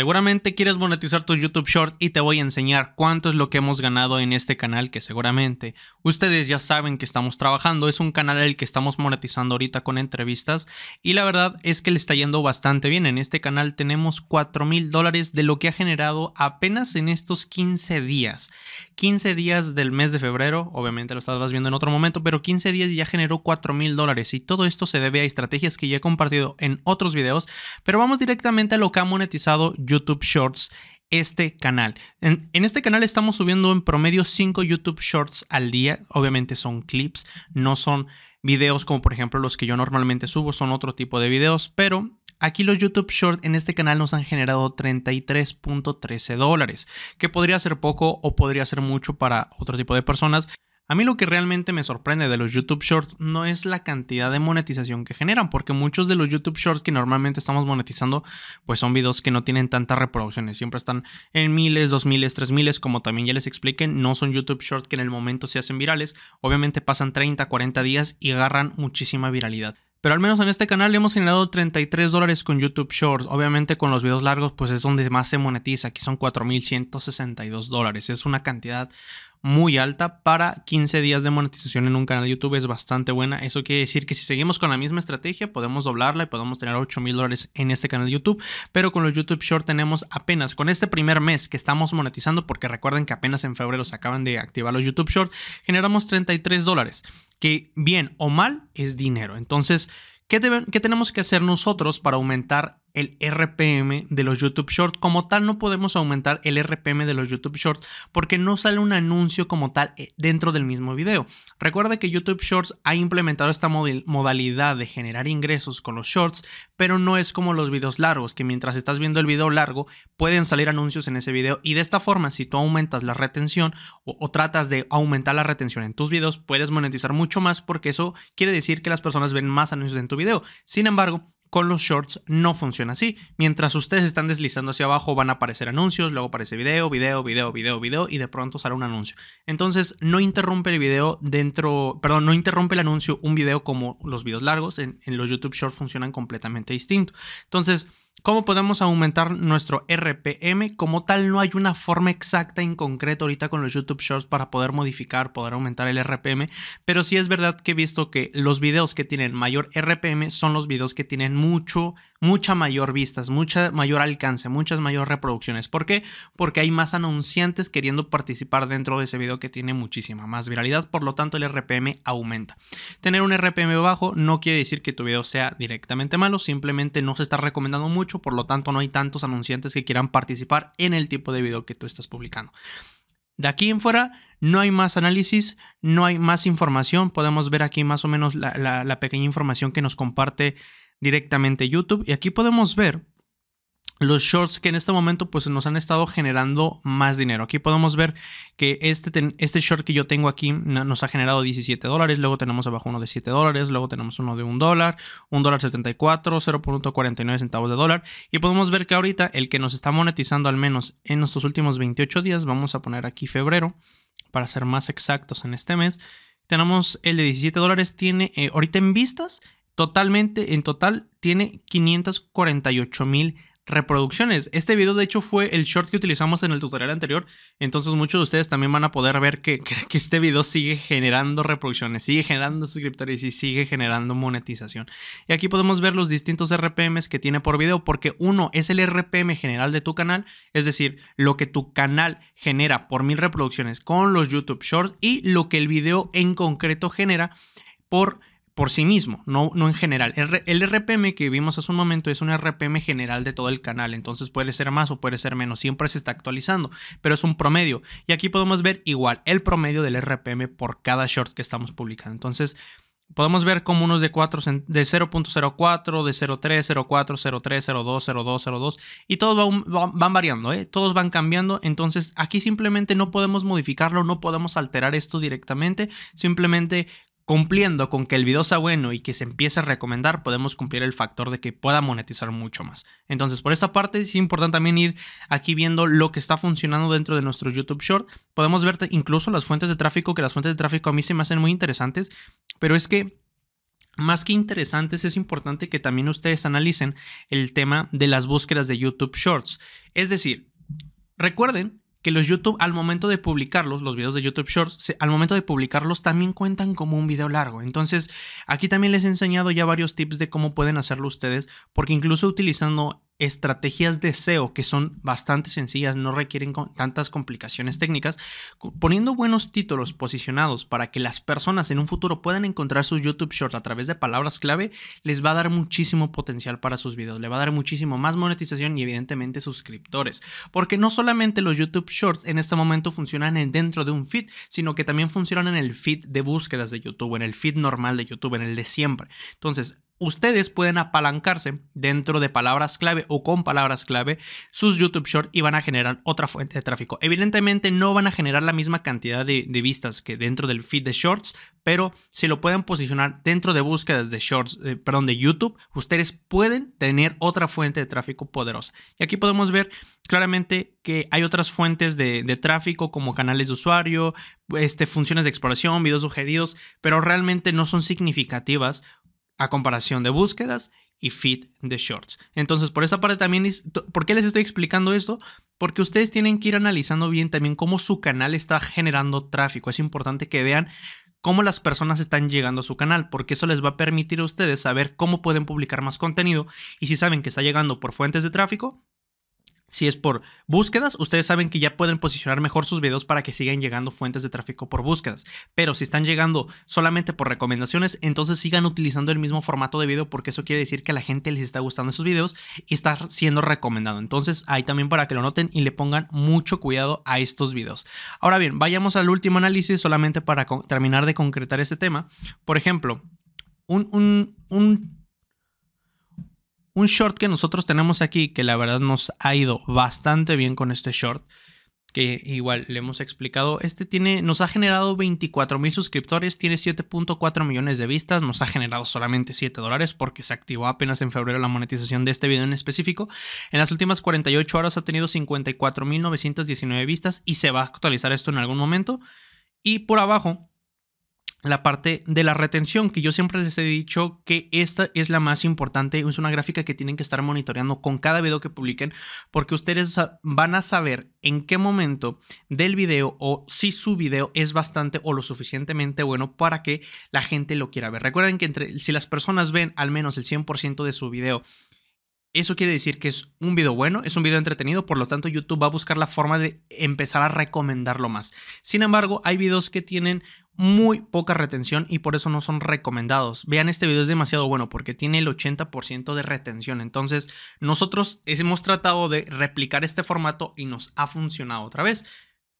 Seguramente quieres monetizar tu YouTube Short y te voy a enseñar cuánto es lo que hemos ganado en este canal que seguramente ustedes ya saben que estamos trabajando. Es un canal el que estamos monetizando ahorita con entrevistas y la verdad es que le está yendo bastante bien. En este canal tenemos 4 mil dólares de lo que ha generado apenas en estos 15 días. 15 días del mes de febrero, obviamente lo estarás viendo en otro momento, pero 15 días ya generó 4 mil dólares y todo esto se debe a estrategias que ya he compartido en otros videos. Pero vamos directamente a lo que ha monetizado YouTube Shorts este canal. En, este canal estamos subiendo en promedio 5 YouTube Shorts al día. Obviamente son clips, no son videos como por ejemplo los que yo normalmente subo, son otro tipo de videos, pero... Aquí los YouTube Shorts en este canal nos han generado 33.13 dólares, que podría ser poco o podría ser mucho para otro tipo de personas, a mí lo que realmente me sorprende de los YouTube Shorts no es la cantidad de monetización que generan, porque muchos de los YouTube Shorts que normalmente estamos monetizando, pues son videos que no tienen tantas reproducciones, siempre están en miles, dos miles, tres miles, como también ya les expliqué, no son YouTube Shorts que en el momento se hacen virales, obviamente pasan 30, 40 días y agarran muchísima viralidad. Pero al menos en este canal hemos generado 33 dólares con YouTube Shorts. Obviamente con los videos largos pues es donde más se monetiza. Aquí son 4.162 dólares. Es una cantidad muy alta para 15 días de monetización en un canal de YouTube es bastante buena. Eso quiere decir que si seguimos con la misma estrategia podemos doblarla y podemos tener 8 mil dólares en este canal de YouTube. Pero con los YouTube Short tenemos apenas con este primer mes que estamos monetizando, porque recuerden que apenas en febrero se acaban de activar los YouTube Short, generamos 33 dólares, que bien o mal es dinero. Entonces, ¿Qué, ¿Qué, tenemos que hacer nosotros para aumentar el RPM de los YouTube Shorts. Como tal, no podemos aumentar el RPM de los YouTube Shorts porque no sale un anuncio como tal eh, dentro del mismo video. Recuerda que YouTube Shorts ha implementado esta modalidad de generar ingresos con los Shorts, pero no es como los videos largos, que mientras estás viendo el video largo pueden salir anuncios en ese video y de esta forma, si tú aumentas la retención o, o tratas de aumentar la retención en tus videos, puedes monetizar mucho más porque eso quiere decir que las personas ven más anuncios en tu video. Sin embargo, con los shorts no funciona así. Mientras ustedes están deslizando hacia abajo van a aparecer anuncios, luego aparece video, video, video, video, video y de pronto sale un anuncio. Entonces no interrumpe el video dentro, perdón, no interrumpe el anuncio un video como los videos largos. En, en los YouTube Shorts funcionan completamente distinto. Entonces ¿Cómo podemos aumentar nuestro RPM? Como tal, no hay una forma exacta en concreto ahorita con los YouTube Shorts para poder modificar, poder aumentar el RPM, pero sí es verdad que he visto que los videos que tienen mayor RPM son los videos que tienen mucho mucha mayor vistas, mucha mayor alcance, muchas mayores reproducciones. ¿Por qué? Porque hay más anunciantes queriendo participar dentro de ese video que tiene muchísima más viralidad, por lo tanto el RPM aumenta. Tener un RPM bajo no quiere decir que tu video sea directamente malo, simplemente no se está recomendando mucho, por lo tanto no hay tantos anunciantes que quieran participar en el tipo de video que tú estás publicando. De aquí en fuera no hay más análisis, no hay más información. Podemos ver aquí más o menos la pequeña información que nos comparte directamente YouTube. Y aquí podemos ver los shorts que en este momento pues nos han estado generando más dinero. Aquí podemos ver que este, este short que yo tengo aquí nos ha generado 17 dólares, luego tenemos abajo uno de 7 dólares, luego tenemos uno de 1 dólar, 1 dólar 74, 0.49 centavos de dólar y podemos ver que ahorita el que nos está monetizando al menos en nuestros últimos 28 días, vamos a poner aquí febrero para ser más exactos en este mes, tenemos el de 17 dólares, tiene eh, ahorita en vistas Totalmente, en total tiene 548 mil reproducciones. Este video de hecho fue el short que utilizamos en el tutorial anterior, entonces muchos de ustedes también van a poder ver que, que, este video sigue generando reproducciones, sigue generando suscriptores y sigue generando monetización. Y aquí podemos ver los distintos RPMs que tiene por video, porque uno es el RPM general de tu canal, es decir, lo que tu canal genera por mil reproducciones con los YouTube Shorts y lo que el video en concreto genera por por sí mismo, no, no en general. El, RPM que vimos hace un momento es un RPM general de todo el canal, entonces puede ser más o puede ser menos, siempre se está actualizando, pero es un promedio. Y aquí podemos ver igual el promedio del RPM por cada short que estamos publicando. Entonces podemos ver como unos de, de 0.04, de 0.3, 0.4, 03, 02, 02, 02, y todos van, variando, ¿eh? todos van cambiando, entonces aquí simplemente no podemos modificarlo, no podemos alterar esto directamente, simplemente Cumpliendo con que el video sea bueno y que se empiece a recomendar, podemos cumplir el factor de que pueda monetizar mucho más. Entonces, por esta parte es importante también ir aquí viendo lo que está funcionando dentro de nuestro YouTube Short. Podemos ver incluso las fuentes de tráfico, que las fuentes de tráfico a mí se me hacen muy interesantes, pero es que más que interesantes, es importante que también ustedes analicen el tema de las búsquedas de YouTube Shorts. Es decir, recuerden que los YouTube al momento de publicarlos, los videos de YouTube Shorts, al momento de publicarlos también cuentan como un video largo. Entonces, aquí también les he enseñado ya varios tips de cómo pueden hacerlo ustedes, porque incluso utilizando estrategias de SEO que son bastante sencillas, no requieren tantas complicaciones técnicas, poniendo buenos títulos posicionados para que las personas en un futuro puedan encontrar sus YouTube Shorts a través de palabras clave, les va a dar muchísimo potencial para sus videos, le va a dar muchísimo más monetización y evidentemente suscriptores, porque no solamente los YouTube Shorts en este momento funcionan dentro de un feed, sino que también funcionan en el feed de búsquedas de YouTube, en el feed normal de YouTube, en el de siempre. Entonces, ustedes pueden apalancarse dentro de palabras clave o con palabras clave sus YouTube Shorts y van a generar otra fuente de tráfico. Evidentemente no van a generar la misma cantidad de, vistas que dentro del feed de Shorts, pero si lo pueden posicionar dentro de búsquedas de Shorts, eh, perdón, de YouTube, ustedes pueden tener otra fuente de tráfico poderosa. Y aquí podemos ver claramente que hay otras fuentes de, de tráfico como canales de usuario, este, funciones de exploración, videos sugeridos, pero realmente no son significativas a comparación de búsquedas y feed de shorts. Entonces, por esa parte también, ¿por qué les estoy explicando esto? Porque ustedes tienen que ir analizando bien también cómo su canal está generando tráfico. Es importante que vean cómo las personas están llegando a su canal, porque eso les va a permitir a ustedes saber cómo pueden publicar más contenido y si saben que está llegando por fuentes de tráfico, si es por búsquedas, ustedes saben que ya pueden posicionar mejor sus videos para que sigan llegando fuentes de tráfico por búsquedas. Pero si están llegando solamente por recomendaciones, entonces sigan utilizando el mismo formato de video porque eso quiere decir que a la gente les está gustando esos videos y está siendo recomendado. Entonces ahí también para que lo noten y le pongan mucho cuidado a estos videos. Ahora bien, vayamos al último análisis solamente para terminar de concretar este tema. Por ejemplo, un, un, un un short que nosotros tenemos aquí, que la verdad nos ha ido bastante bien con este short, que igual le hemos explicado, este tiene, nos ha generado 24 mil suscriptores, tiene 7.4 millones de vistas, nos ha generado solamente 7 dólares porque se activó apenas en febrero la monetización de este video en específico. En las últimas 48 horas ha tenido 54 mil 919 vistas y se va a actualizar esto en algún momento. Y por abajo la parte de la retención, que yo siempre les he dicho que esta es la más importante, es una gráfica que tienen que estar monitoreando con cada video que publiquen, porque ustedes van a saber en qué momento del video o si su video es bastante o lo suficientemente bueno para que la gente lo quiera ver. Recuerden que entre, si las personas ven al menos el 100% de su video, eso quiere decir que es un video bueno, es un video entretenido, por lo tanto YouTube va a buscar la forma de empezar a recomendarlo más. Sin embargo, hay videos que tienen muy poca retención y por eso no son recomendados. Vean este video, es demasiado bueno porque tiene el 80% de retención. Entonces, nosotros hemos tratado de replicar este formato y nos ha funcionado otra vez.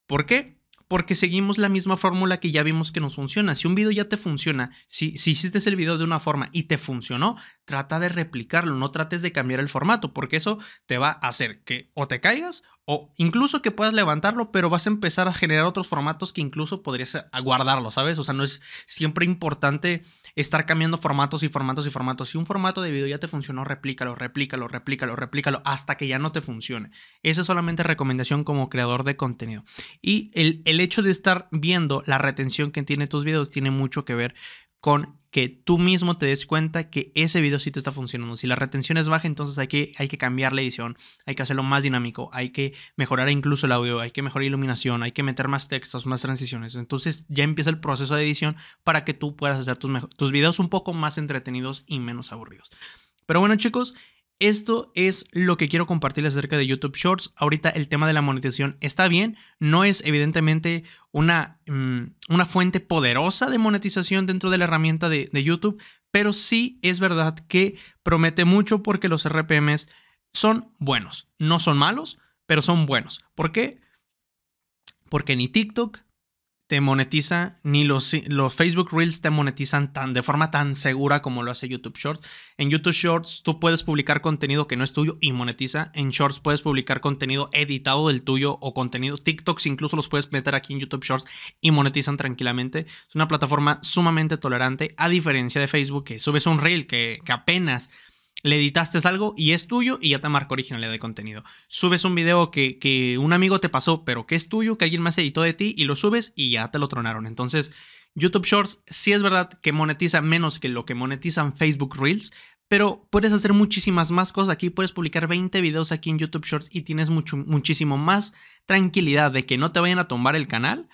¿Por qué? Porque seguimos la misma fórmula que ya vimos que nos funciona. Si un video ya te funciona, si, si hiciste el video de una forma y te funcionó, trata de replicarlo, no trates de cambiar el formato, porque eso te va a hacer que o te caigas o incluso que puedas levantarlo, pero vas a empezar a generar otros formatos que incluso podrías eh, guardarlo, ¿sabes? O sea, no es siempre importante estar cambiando formatos y formatos y formatos. Si un formato de video ya te funcionó, replícalo, replícalo, replícalo, replícalo hasta que ya no te funcione. Esa es solamente recomendación como creador de contenido. Y el, hecho de estar viendo la retención que tiene tus videos tiene mucho que ver con que tú mismo te des cuenta que ese video sí te está funcionando. Si la retención es baja, entonces hay que, hay que cambiar la edición, hay que hacerlo más dinámico, hay que mejorar incluso el audio, hay que mejorar iluminación, hay que meter más textos, más transiciones. Entonces ya empieza el proceso de edición para que tú puedas hacer tus, tus videos un poco más entretenidos y menos aburridos. Pero bueno chicos, esto es lo que quiero compartirles acerca de YouTube Shorts. Ahorita el tema de la monetización está bien, no es evidentemente una, mm, una fuente poderosa de monetización dentro de la herramienta de, de YouTube, pero sí es verdad que promete mucho porque los RPMs son buenos, no son malos, pero son buenos. ¿Por qué? Porque ni TikTok, te monetiza, ni los, los Facebook Reels te monetizan tan, de forma tan segura como lo hace YouTube Shorts. En YouTube Shorts tú puedes publicar contenido que no es tuyo y monetiza. En Shorts puedes publicar contenido editado del tuyo o contenido TikToks, incluso los puedes meter aquí en YouTube Shorts y monetizan tranquilamente. Es una plataforma sumamente tolerante, a diferencia de Facebook, que subes un reel que apenas le editaste algo y es tuyo y ya te marca originalidad de contenido. Subes un video que, que, un amigo te pasó, pero que es tuyo, que alguien más editó de ti y lo subes y ya te lo tronaron. Entonces, YouTube Shorts sí es verdad que monetiza menos que lo que monetizan Facebook Reels, pero puedes hacer muchísimas más cosas aquí, puedes publicar 20 videos aquí en YouTube Shorts y tienes mucho, muchísimo más tranquilidad de que no te vayan a tomar el canal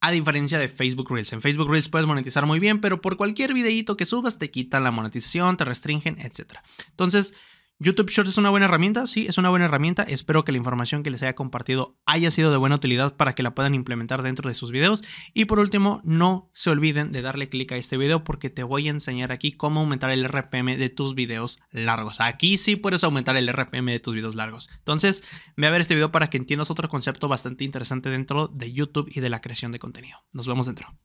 a diferencia de Facebook Reels. En Facebook Reels puedes monetizar muy bien, pero por cualquier videíto que subas te quitan la monetización, te restringen, etc. Entonces, YouTube Shorts es una buena herramienta, sí, es una buena herramienta. Espero que la información que les haya compartido haya sido de buena utilidad para que la puedan implementar dentro de sus videos. Y por último, no se olviden de darle clic a este video porque te voy a enseñar aquí cómo aumentar el RPM de tus videos largos. Aquí sí puedes aumentar el RPM de tus videos largos. Entonces, ve a ver este video para que entiendas otro concepto bastante interesante dentro de YouTube y de la creación de contenido. Nos vemos dentro.